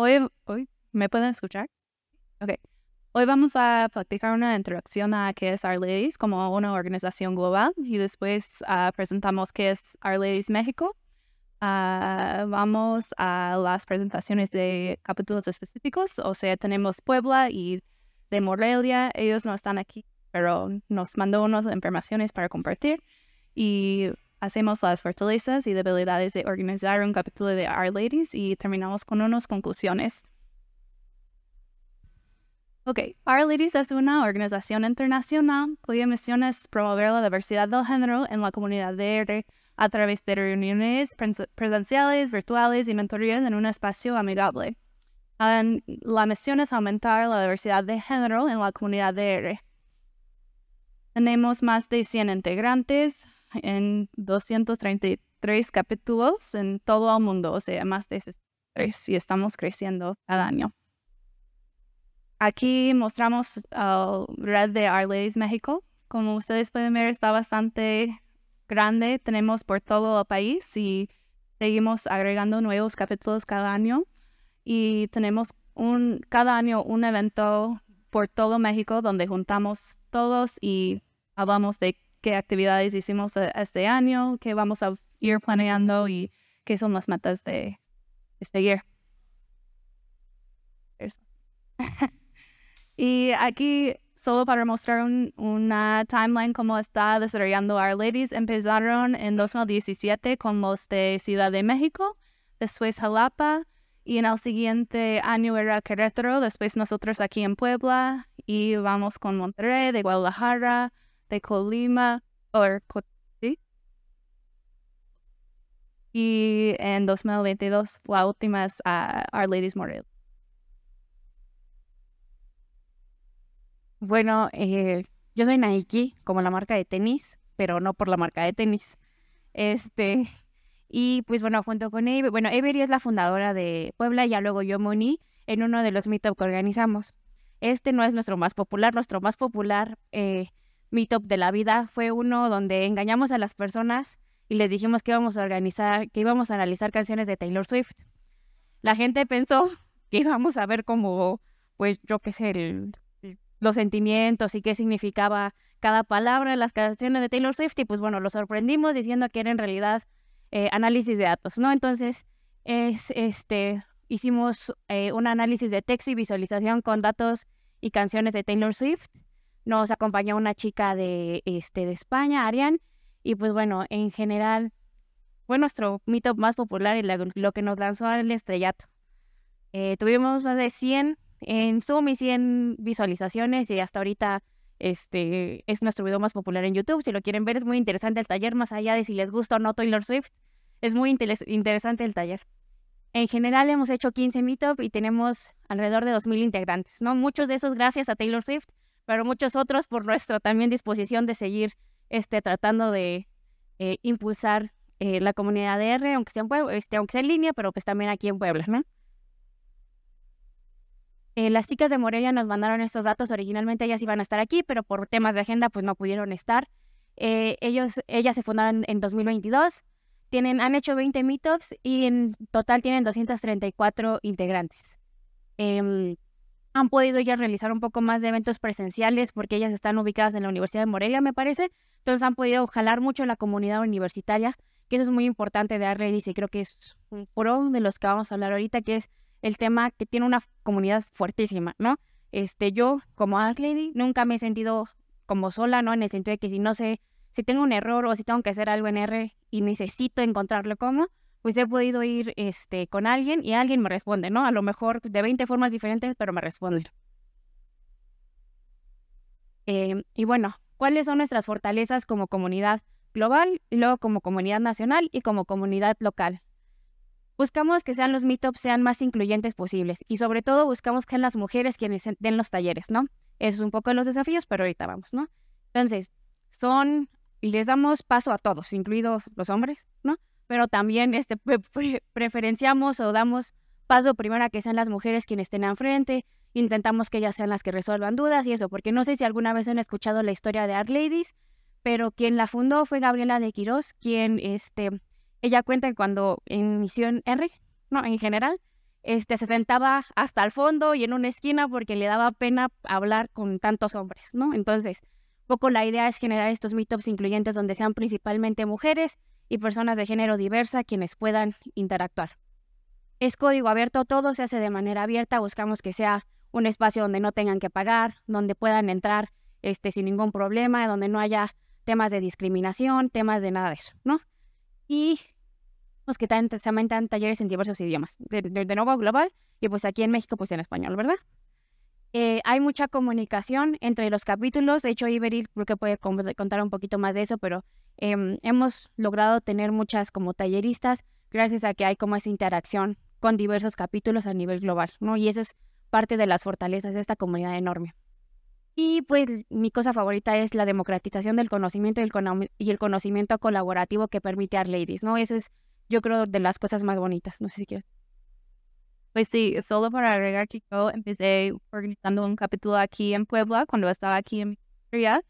Hoy, hoy, ¿me pueden escuchar? Hoy vamos a practicar una introducción a qué es Our Ladies como una organización global y después ah, presentamos qué es Our Ladies México. Ah, vamos a las presentaciones de capítulos específicos, o sea, tenemos Puebla y de Morelia. Ellos no están aquí, pero nos mandó unas informaciones para compartir y hacemos las fortalezas y debilidades de organizar un capítulo de Our Ladies y terminamos con unas conclusiones. Ok, Our Ladies es una organización internacional cuya misión es promover la diversidad del género en la comunidad de R a través de reuniones presenciales, virtuales y mentorías en un espacio amigable. la misión es aumentar la diversidad de género en la comunidad de R. Tenemos más de 100 integrantes en 233 capítulos en todo el mundo, o sea, más de 63 y estamos creciendo cada año. Aquí mostramos el ah, red de Ladies México. Como ustedes pueden ver, está bastante grande. Tenemos por todo el país y seguimos agregando nuevos capítulos cada año. Y tenemos un, cada año un evento por todo México donde juntamos todos y hablamos de qué actividades hicimos e, este año, qué vamos a ir planeando y qué son las metas de este year. Y aquí, solo para mostrar una timeline cómo está desarrollando Our Ladies, empezaron en 2017 con los de Ciudad de México, después Jalapa, y en el siguiente año era Querétaro, después nosotros aquí en Puebla, y vamos con Monterrey, de Guadalajara, de Colima, o Y en 2022 la última es ah, Our Ladies Morelos. Bueno, eh, yo soy Nike, como la marca de tenis, pero no por la marca de tenis. Este, y pues bueno, junto con Avery, bueno, Avery es la fundadora de Puebla, y luego yo Moni, en uno de los meetups que organizamos. Este no es nuestro más popular, nuestro más popular eh, meetup de la vida fue uno donde engañamos a las personas y les dijimos que íbamos a organizar, que íbamos a analizar canciones de Taylor Swift. La gente pensó que íbamos a ver como, pues yo qué sé, el los sentimientos y qué significaba cada palabra en las canciones de Taylor Swift y pues bueno, lo sorprendimos diciendo que era en realidad eh, análisis de datos, ¿no? Entonces, es, este, hicimos eh, un análisis de texto y visualización con datos y canciones de Taylor Swift. Nos acompañó una chica de, este, de España, Ariane. y pues bueno, en general fue nuestro mito más popular y lo que nos lanzó al estrellato. Eh, tuvimos más de 100 en Zoom y 100 visualizaciones y hasta ahorita este es nuestro video más popular en YouTube. Si lo quieren ver, es muy interesante el taller, más allá de si les gusta o no Taylor Swift, es muy interesante el taller. En general hemos hecho 15 meetups y tenemos alrededor de 2.000 integrantes, ¿no? Muchos de esos gracias a Taylor Swift, pero muchos otros por nuestra también disposición de seguir este, tratando de eh, impulsar eh, la comunidad de R, aunque sea, en este, aunque sea en línea, pero pues también aquí en Puebla, ¿no? Eh, las chicas de Morelia nos mandaron estos datos, originalmente ellas iban a estar aquí, pero por temas de agenda pues no pudieron estar. Eh, ellos, ellas se fundaron en 2022, tienen, han hecho 20 meetups y en total tienen 234 integrantes. Em, han podido ya realizar un poco más de eventos presenciales porque ellas están ubicadas en la Universidad de Morelia, me parece. Entonces han podido jalar mucho la comunidad universitaria, que eso es muy importante de darle, y creo que es un pro de los que vamos a hablar ahorita, que es el tema que tiene una comunidad fuertísima, ¿no? Este, yo como art lady nunca me he sentido como sola, ¿no? En el sentido de que si no sé, si tengo un error o si tengo que hacer algo en R y necesito encontrarlo como, pues he podido ir este, con alguien y alguien me responde, ¿no? A lo mejor de 20 formas diferentes, pero me responde. Em, y bueno, ¿cuáles son nuestras fortalezas como comunidad global, luego como comunidad nacional y como comunidad local? Buscamos que sean los meetups sean más incluyentes posibles y sobre todo buscamos que sean las mujeres quienes den los talleres, ¿no? Eso es un poco los desafíos, pero ahorita vamos, ¿no? Entonces, son, Y les damos paso a todos, incluidos los hombres, ¿no? Pero también este, preferenciamos o damos paso primero a que sean las mujeres quienes estén al frente, intentamos que ellas sean las que resuelvan dudas y eso, porque no sé si alguna vez han escuchado la historia de Art Ladies, pero quien la fundó fue Gabriela de Quirós, quien este, ella cuenta que cuando en Misión Henry, no, en general, este, se sentaba hasta el fondo y en una esquina porque le daba pena hablar con tantos hombres, ¿no? Entonces, poco la idea es generar estos meetups incluyentes donde sean principalmente mujeres y personas de género diversa quienes puedan interactuar. Es código abierto, todo se hace de manera abierta, buscamos que sea un espacio donde no tengan que pagar, donde puedan entrar este, sin ningún problema, donde no haya temas de discriminación, temas de nada de eso, ¿no? y pues que también están talleres en diversos idiomas, de, nuevo global, y pues aquí en México pues en español, ¿verdad? Eh, hay mucha comunicación entre los capítulos, de hecho Iberil creo que puede contar un poquito más de eso, pero em, hemos logrado tener muchas como talleristas gracias a que hay como esa interacción con diversos capítulos a nivel global, ¿no? Y eso es parte de las fortalezas de esta comunidad enorme. Y pues mi cosa favorita es la democratización del conocimiento y el, conocimiento colaborativo que permite Art Ladies, ¿no? Eso es, yo creo, de las cosas más bonitas. No sé si quieres. Pues sí, solo para agregar que yo empecé organizando un capítulo aquí en Puebla cuando estaba aquí en Victoria.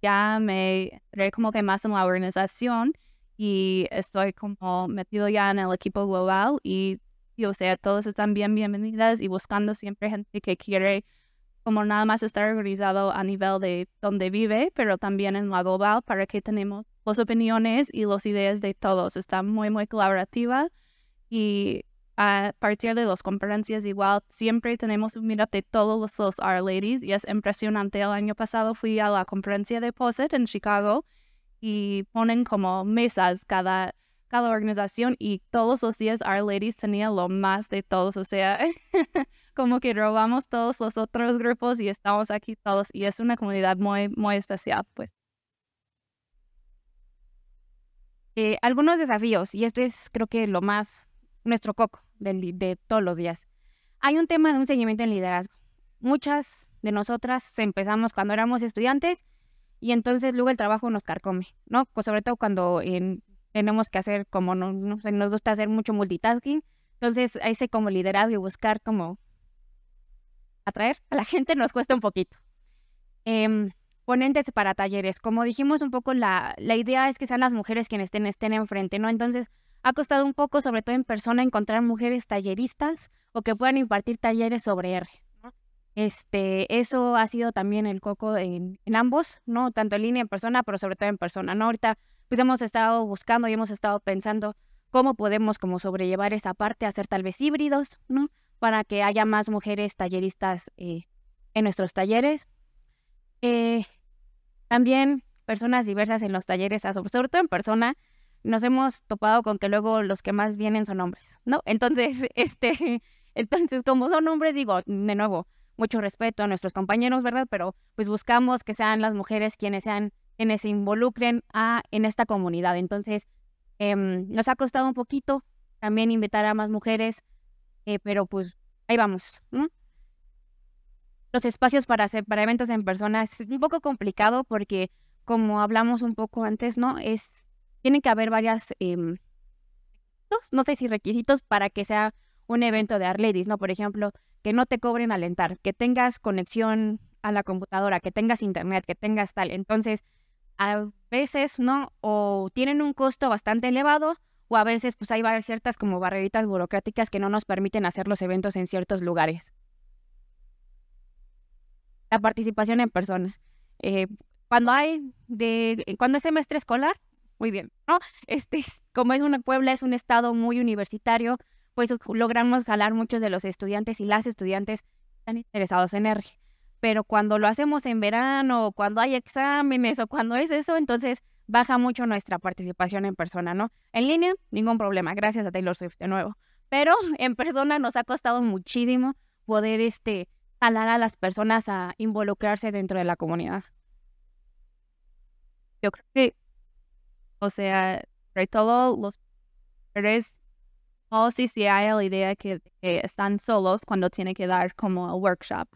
Ya me entré como que más en la organización y estoy como metido ya en el equipo global y, y o sea, todos están bien bienvenidas y buscando siempre gente que quiere como nada más estar organizado a nivel de donde vive, pero también en la global para que tenemos las opiniones y las ideas de todos. Está muy, muy colaborativa y a partir de las conferencias igual siempre tenemos un meetup de todos los, los Ladies y es impresionante. El año pasado fui a la conferencia de POSET en Chicago y ponen como mesas cada cada organización y todos los días Our Ladies tenía lo más de todos, o sea, como que robamos todos los otros grupos y estamos aquí todos y es una comunidad muy, muy especial, pues. Eh, algunos desafíos, y esto es creo que lo más, nuestro coco de, de todos los días. Hay un tema de un seguimiento en liderazgo. Muchas de nosotras empezamos cuando éramos estudiantes y entonces luego el trabajo nos carcome, ¿no? Pues sobre todo cuando en, tenemos que hacer como no, sé, nos gusta hacer mucho multitasking. Entonces, ese como liderazgo y buscar como atraer a la gente nos cuesta un poquito. Em, ponentes para talleres. Como dijimos un poco, la, idea es que sean las mujeres quienes estén, estén enfrente, ¿no? Entonces, ha costado un poco, sobre todo en persona, encontrar mujeres talleristas o que puedan impartir talleres sobre R. ¿no? Este, eso ha sido también el coco en, en ambos, ¿no? Tanto en línea en persona, pero sobre todo en persona, ¿no? Ahorita pues hemos estado buscando y hemos estado pensando cómo podemos como sobrellevar esa parte, hacer tal vez híbridos, ¿no? Para que haya más mujeres talleristas eh, en nuestros talleres. Eh, también personas diversas en los talleres, sobre todo en persona, nos hemos topado con que luego los que más vienen son hombres, ¿no? Entonces, este, entonces como son hombres, digo, de nuevo, mucho respeto a nuestros compañeros, ¿verdad? Pero pues buscamos que sean las mujeres quienes sean quienes se involucren a, en esta comunidad. Entonces, em, nos ha costado un poquito también invitar a más mujeres, eh, pero pues ahí vamos. Los espacios para, hacer, para eventos en persona es un poco complicado porque, como hablamos un poco antes, ¿no? Es, tienen que haber varias em, no sé si requisitos para que sea un evento de Arledis, ¿no? Por ejemplo, que no te cobren alentar, que tengas conexión a la computadora, que tengas internet, que tengas tal. Entonces, a veces no, o tienen un costo bastante elevado, o a veces pues hay ciertas como barreritas burocráticas que no nos permiten hacer los eventos en ciertos lugares. La participación en persona. Eh, cuando hay de eh, cuando es semestre escolar, muy bien, ¿no? Este, como es una Puebla, es un estado muy universitario, pues logramos jalar muchos de los estudiantes y las estudiantes están interesados en ERG pero cuando lo hacemos en verano, o cuando hay exámenes o cuando es eso, entonces baja mucho nuestra participación en persona, ¿no? En línea, ningún problema, gracias a Taylor Swift de nuevo. Pero en persona nos ha costado muchísimo poder este, jalar a las personas a involucrarse dentro de la comunidad. Yo creo que, o sea, sobre todo los mujeres, o sí, sí hay la idea que, están solos cuando tiene que dar como el workshop.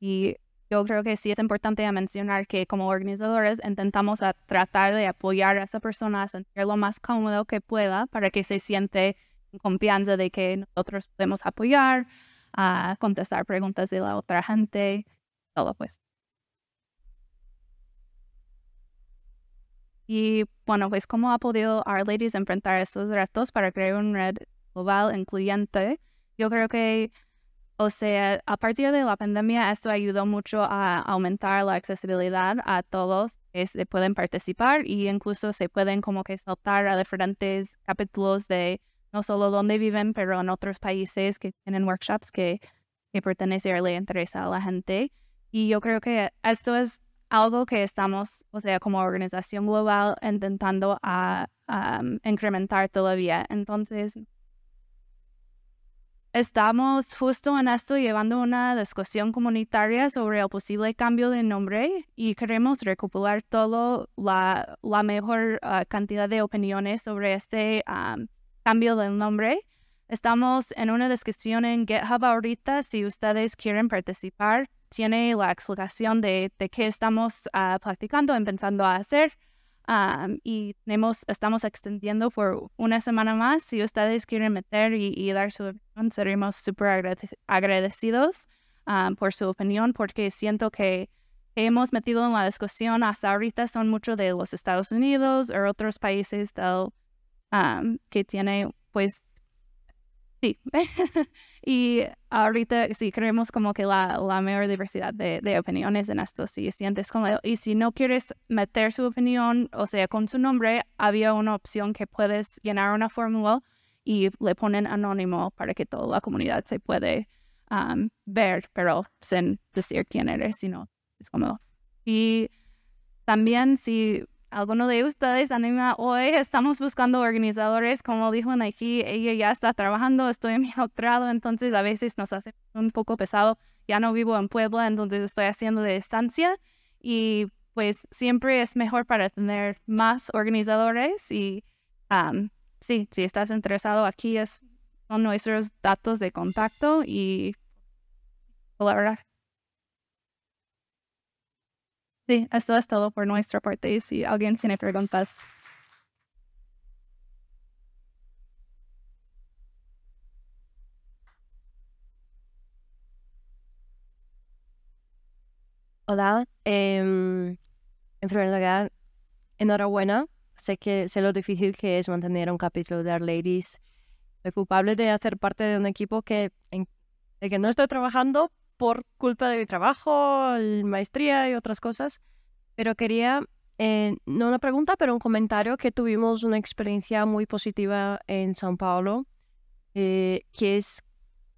Y yo creo que sí es importante mencionar que como organizadores intentamos a tratar de apoyar a esa persona a sentir lo más cómodo que pueda para que se siente en confianza de que nosotros podemos apoyar, a contestar preguntas de la otra gente, todo pues. Y bueno, pues cómo ha podido Our Ladies enfrentar estos retos para crear una red global incluyente. Yo creo que o sea, a partir de la pandemia, esto ayudó mucho a aumentar la accesibilidad a todos que este, se pueden participar y incluso se pueden como que saltar a diferentes capítulos de no solo donde viven, pero en otros países que tienen workshops que, que pertenece le interesa a la gente. Y yo creo que esto es algo que estamos, o sea, como organización global, intentando a, mm, incrementar todavía. Entonces, Estamos justo en esto llevando una discusión comunitaria sobre el posible cambio de nombre y queremos recopilar toda la, mejor ah, cantidad de opiniones sobre este ah, cambio de nombre. Estamos en una discusión en GitHub ahorita. Si ustedes quieren participar, tiene la explicación de, de qué estamos ah, practicando y pensando a hacer. Ah, y tenemos, estamos extendiendo por una semana más. Si ustedes quieren meter y, dar su opinión, seremos súper agradecidos ah, por su opinión porque siento que hemos metido en la discusión hasta ahorita son muchos de los Estados Unidos o otros países del, ah, que tiene pues Sí. y ahorita sí creemos como que la, la mayor diversidad de, opiniones en esto, si sientes como Y si no quieres meter su opinión, o sea, con su nombre, había una opción que puedes llenar una fórmula y le ponen anónimo para que toda la comunidad se puede ver, pero sin decir quién eres, sino es cómodo. Y también si alguno de ustedes anima hoy. Estamos buscando organizadores, como dijo Nike, ella ya está trabajando, estoy en mi lado, entonces a veces nos hace un poco pesado. Ya no vivo en Puebla, entonces estoy haciendo de distancia y pues siempre es mejor para tener más organizadores y sí, si estás interesado aquí es, son nuestros datos de contacto y colaborar. Sí, esto es todo por nuestra parte. Y si alguien tiene preguntas. Hola, em, en primer lugar, enhorabuena. Sé que sé lo difícil que es mantener un capítulo de Our Ladies. Soy culpable de hacer parte de un equipo que, en, de que no estoy trabajando, por culpa de mi trabajo, maestría y otras cosas, pero quería, eh, no una pregunta, pero un comentario que tuvimos una experiencia muy positiva en São Paulo, eh, que es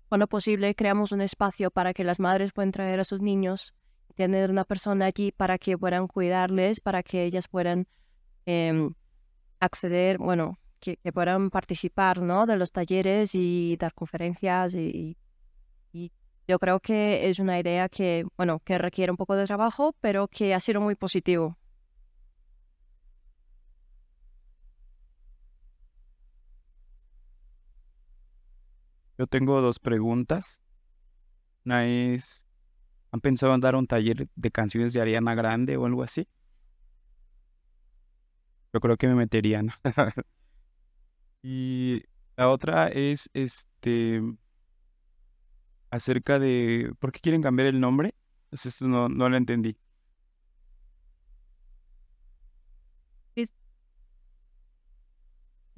cuando posible creamos un espacio para que las madres puedan traer a sus niños, tener una persona allí para que puedan cuidarles, para que ellas puedan em, acceder, bueno, que, puedan participar ¿no? de los talleres y dar conferencias y, y yo creo que es una idea que, bueno, que requiere un poco de trabajo, pero que ha sido muy positivo. Yo tengo dos preguntas. Una es, ¿han pensado en dar un taller de canciones de Ariana Grande o algo así? Yo creo que me meterían. y la otra es, este, acerca de por qué quieren cambiar el nombre. Pues, esto no, no lo entendí.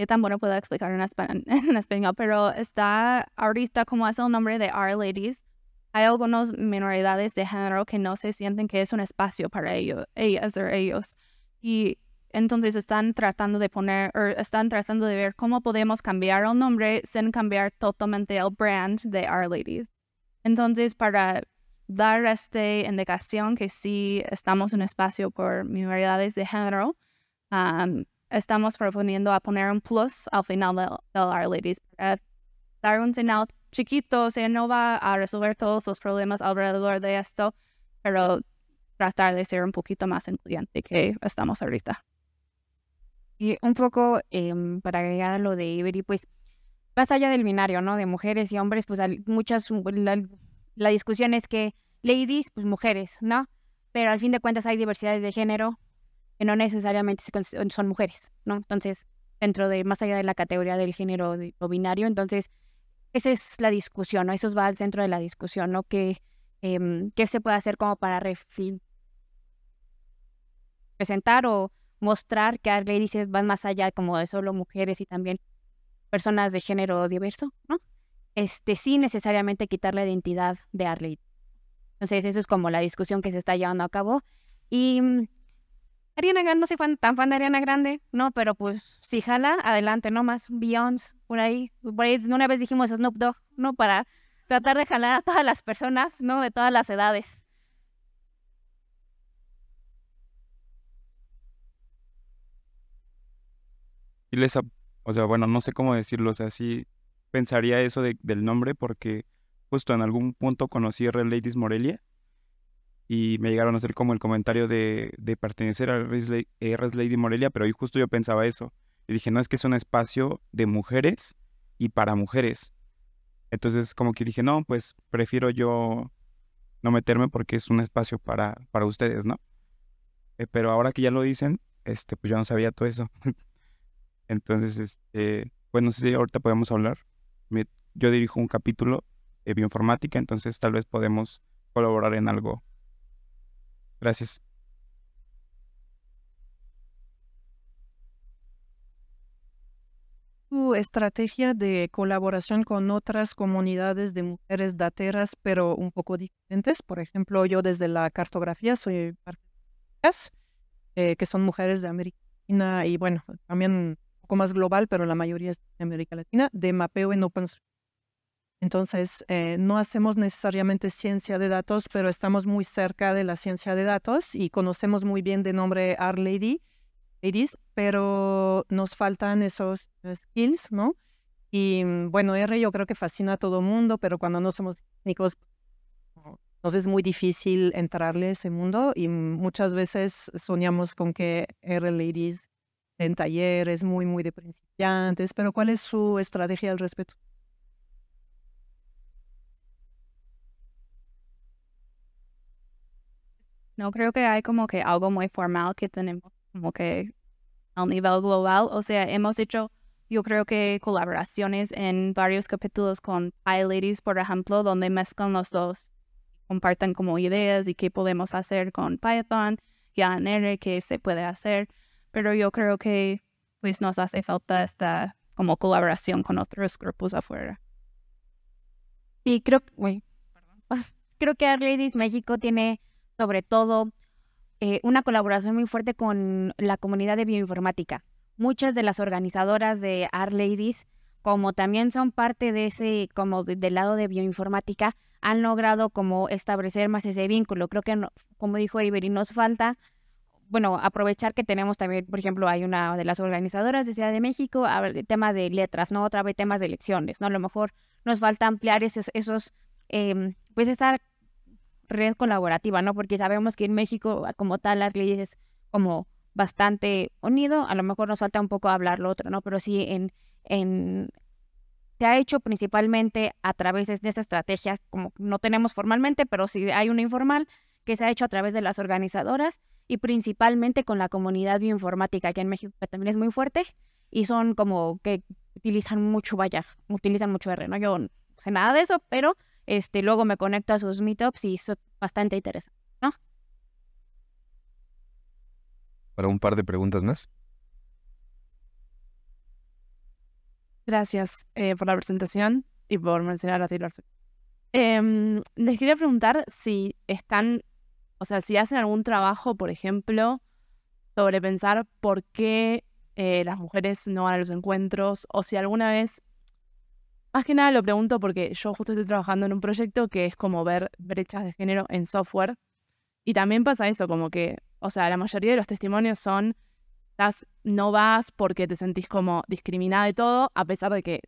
Yo tampoco puedo explicar en, español, español, pero está ahorita como es el nombre de Our Ladies. Hay algunas minoridades de género que no se sienten que es un espacio para ellos, ellas o ellos. Y entonces están tratando de poner, o están tratando de ver cómo podemos cambiar el nombre sin cambiar totalmente el brand de Our Ladies. Entonces, para dar esta indicación que sí estamos en un espacio por minoridades de género, estamos proponiendo a poner un plus al final del de Our Ladies para dar un señal chiquito, o sea, no va a resolver todos los problemas alrededor de esto, pero tratar de ser un poquito más incluyente que estamos ahorita. Y un poco em, para agregar lo de Ibery, pues más allá del binario, ¿no? De mujeres y hombres, pues muchas, la, discusión es que ladies, pues mujeres, ¿no? Pero al fin de cuentas hay diversidades de género que no necesariamente son mujeres, ¿no? Entonces, dentro de, más allá de la categoría del género binario, entonces, esa es la discusión, ¿no? Eso va al centro de la discusión, ¿no? Que, em, ¿Qué se puede hacer como para presentar o mostrar que ladies van más allá como de solo mujeres y también personas de género diverso, ¿no? Este, sin necesariamente quitar la identidad de Arlene. Entonces, eso es como la discusión que se está llevando a cabo. Y mm, Ariana Grande, no soy tan fan de Ariana Grande, ¿no? Pero pues si jala, adelante, ¿no? Más Beyoncé, por ahí. Por ahí una vez dijimos Snoop Dogg, ¿no? Para tratar de jalar a todas las personas, ¿no? De todas las edades. Y les, o sea, bueno, no sé cómo decirlo, o sea, sí pensaría eso del nombre porque justo en algún punto conocí a Red Ladies Morelia y me llegaron a hacer como el comentario de, pertenecer a Red eh, Lady Morelia, pero ahí justo yo pensaba eso. Y dije, no, es que es un espacio de mujeres y para mujeres. Entonces como que dije, no, pues prefiero yo no meterme porque es un espacio para, para ustedes, ¿no? Eh, pero ahora que ya lo dicen, este, pues yo no sabía todo eso. Entonces, este, pues no sé si ahorita podemos hablar. yo dirijo un capítulo de bioinformática, entonces tal vez podemos colaborar en algo. Gracias. tu estrategia de colaboración con otras comunidades de mujeres dateras, pero un poco diferentes. Por ejemplo, yo desde la cartografía soy parte de eh, que son mujeres de América Latina y bueno, también poco más global, pero la mayoría es de América Latina, de mapeo en OpenStreetMap. Entonces, eh, no hacemos necesariamente ciencia de datos, pero estamos muy cerca de la ciencia de datos y conocemos muy bien de nombre r Lady, Ladies, pero nos faltan esos eh, skills, ¿no? Y mm, bueno, R yo creo que fascina a todo mundo, pero cuando no somos técnicos, nos es muy difícil entrarle a ese mundo y muchas veces soñamos con que R Ladies en talleres muy, muy de principiantes, pero ¿cuál es su estrategia al respecto? No creo que hay como que algo muy formal que tenemos como que a nivel global. O sea, hemos hecho, yo creo que colaboraciones en varios capítulos con PyLadies, por ejemplo, donde mezclan los dos, comparten como ideas y qué podemos hacer con Python, ya en qué se puede hacer pero yo creo que pues nos hace falta esta como colaboración con otros grupos afuera. y creo, creo que Art Ladies México tiene sobre todo eh, una colaboración muy fuerte con la comunidad de bioinformática. Muchas de las organizadoras de Art Ladies, como también son parte de ese, como del lado de bioinformática, han logrado como establecer más ese vínculo. Creo que, como dijo Iberi, nos falta bueno, aprovechar que tenemos también, por ejemplo, hay una de las organizadoras de Ciudad de México, temas de letras, ¿no? Otra vez temas de elecciones, ¿no? A lo mejor nos falta ampliar esos, esos em, pues esa red colaborativa, ¿no? Porque sabemos que en México, ah, como tal, las leyes es como bastante unido, a lo mejor nos falta un poco hablar lo otro, ¿no? Pero sí, en, en, se ha hecho principalmente a través de esa estrategia, como no tenemos formalmente, pero sí hay una informal, que se ha hecho a través de las organizadoras y principalmente con la comunidad bioinformática, aquí en México que también es muy fuerte, y son como que utilizan mucho, vaya, utilizan mucho R, ¿no? Yo no sé nada de eso, pero este, luego me conecto a sus meetups y es bastante interesante, ¿no? Para un par de preguntas más. Gracias eh, por la presentación y por mencionar a Taylor em, les quería preguntar si están o sea, si hacen algún trabajo, por ejemplo, sobre pensar por qué eh, las mujeres no van a los encuentros, o si alguna vez, más que nada lo pregunto porque yo justo estoy trabajando en un proyecto que es como ver brechas de género en software. Y también pasa eso, como que, o sea, la mayoría de los testimonios son, estás, no vas porque te sentís como discriminada y todo, a pesar de que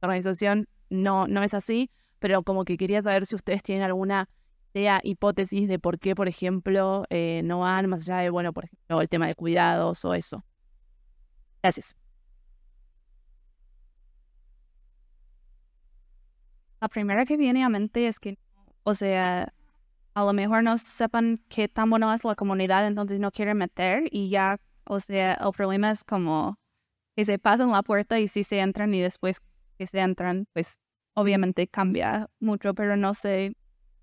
la organización no, no es así, pero como que quería saber si ustedes tienen alguna hipótesis de por qué, por ejemplo, eh, no van más allá de, bueno, por ejemplo, el tema de cuidados o eso. Gracias. La primera que viene a mente es que, o sea, a lo mejor no sepan qué tan bueno es la comunidad, entonces no quieren meter y ya, o sea, el problema es como que se pasan la puerta y si se entran y después que se entran, pues obviamente cambia mucho, pero no sé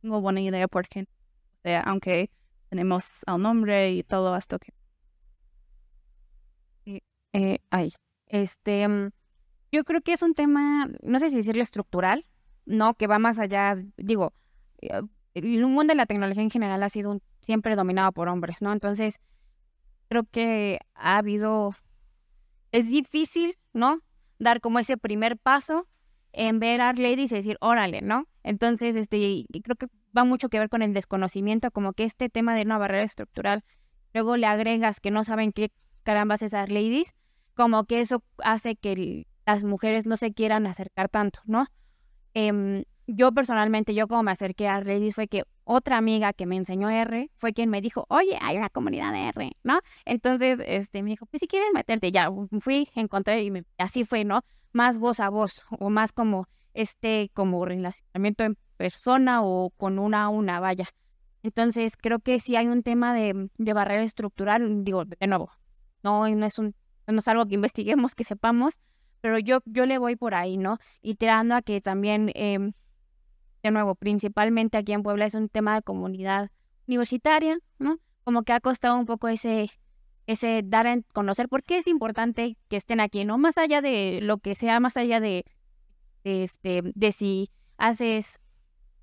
tengo buena idea porque, o sea, aunque tenemos el nombre y todo esto que... Eh, eh este, mm, yo creo que es un tema, no sé si decirlo estructural, ¿no? Que va más allá, digo, eh, el mundo de la tecnología en general ha sido siempre dominado por hombres, ¿no? Entonces, creo que ha habido, es difícil, ¿no? Dar como ese primer paso en ver a Ladies y decir, órale, ¿no? Entonces, este, creo que va mucho que ver con el desconocimiento, como que este tema de una barrera estructural, luego le agregas que no saben qué carambas es Art Ladies, como que eso hace que las mujeres no se quieran acercar tanto, ¿no? Em, yo personalmente, yo como me acerqué a Art Ladies fue que otra amiga que me enseñó R fue quien me dijo, oye, hay una comunidad de R, ¿no? Entonces, este, me dijo, pues si quieres meterte, ya fui, encontré y así fue, ¿no? más voz a voz o más como este como relacionamiento en persona o con una a una, vaya. Entonces, creo que sí hay un tema de, de barrera estructural, digo, de nuevo, no, no es un, no es algo que investiguemos, que sepamos, pero yo, yo le voy por ahí, ¿no? Y tirando a que también, em, de nuevo, principalmente aquí en Puebla es un tema de comunidad universitaria, ¿no? Como que ha costado un poco ese, ese dar a conocer por qué es importante que estén aquí, ¿no? Más allá de lo que sea, más allá de, este, de si haces,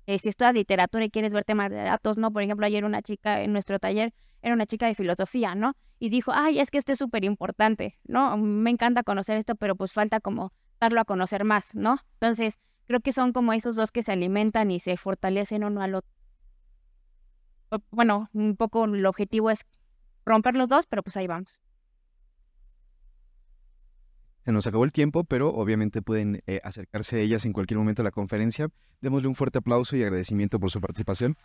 eh, si estudias literatura y quieres ver temas de datos, ¿no? Por ejemplo, ayer una chica en nuestro taller era una chica de filosofía, ¿no? Y dijo, ay, es que esto es súper importante, ¿no? Me encanta conocer esto, pero pues falta como darlo a conocer más, ¿no? Entonces, creo que son como esos dos que se alimentan y se fortalecen uno al otro. Bueno, un poco el objetivo es romper los dos, pero pues ahí vamos. Se nos acabó el tiempo, pero obviamente pueden eh, acercarse a ellas en cualquier momento a la conferencia. Démosle un fuerte aplauso y agradecimiento por su participación.